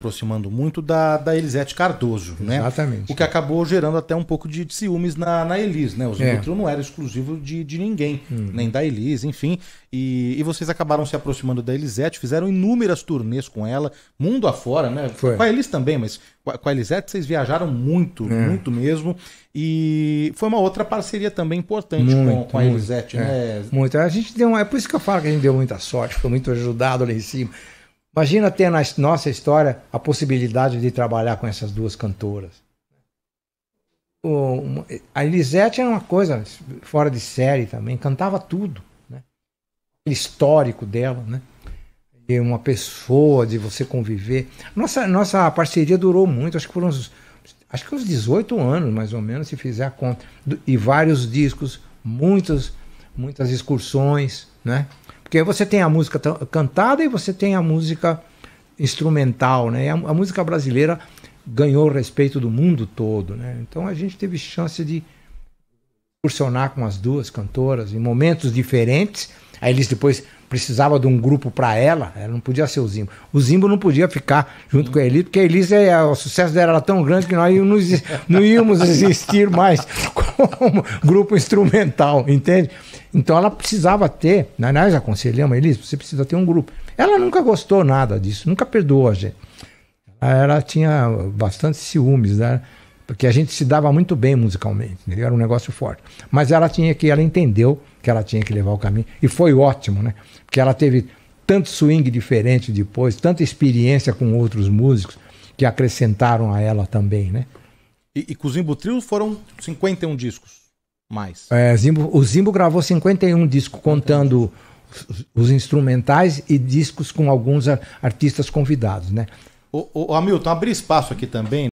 aproximando muito da, da Elisete Cardoso, né? Exatamente. O que acabou gerando até um pouco de, de ciúmes na, na Elis, né? O Zumbitril é. não era exclusivo de, de ninguém, hum. nem da Elis, enfim. E, e vocês acabaram se aproximando da Elisete, fizeram inúmeras turnês com ela, mundo afora, né? Foi. Com a Elis também, mas com a Elisete vocês viajaram muito, é. muito mesmo. E foi uma outra parceria também importante muito, com, com, a Elisete, muito, é, né? É. Muito. A gente deu uma... É por isso que eu falo que a gente deu muita sorte, foi muito ajudado lá em cima. Imagina ter na nossa história a possibilidade de trabalhar com essas duas cantoras. O, a Elisete era uma coisa fora de série também, cantava tudo. Né? Histórico dela, né? E uma pessoa de você conviver. Nossa, nossa parceria durou muito, acho que foram uns, acho que uns 18 anos, mais ou menos, se fizer a conta. E vários discos, muitos, muitas excursões, né? Porque você tem a música cantada e você tem a música instrumental, né? A, a, música brasileira ganhou o respeito do mundo todo, né? Então a gente teve chance de incursionar com as duas cantoras em momentos diferentes. A Elis depois precisava de um grupo para ela, ela né? não podia ser o Zimbo. O Zimbo não podia ficar junto Sim. com a Elis, porque a Elis, é, o sucesso dela era tão grande que nós não, não íamos existir mais como grupo instrumental, entende? Então ela precisava ter, né, nós aconselhamos Elis, você precisa ter um grupo. Ela nunca gostou nada disso, nunca perdoou a gente. Ela tinha bastante ciúmes, né? porque a gente se dava muito bem musicalmente, né? era um negócio forte. Mas ela tinha que, ela entendeu que ela tinha que levar o caminho, e foi ótimo, né? Porque ela teve tanto swing diferente depois, tanta experiência com outros músicos que acrescentaram a ela também, né? E, e Cozinho Butril foram 51 discos mais. É, Zimbo, o Zimbo gravou 51 discos, contando os, instrumentais e discos com alguns artistas convidados, né? Ô, ô, Hamilton, abrir espaço aqui também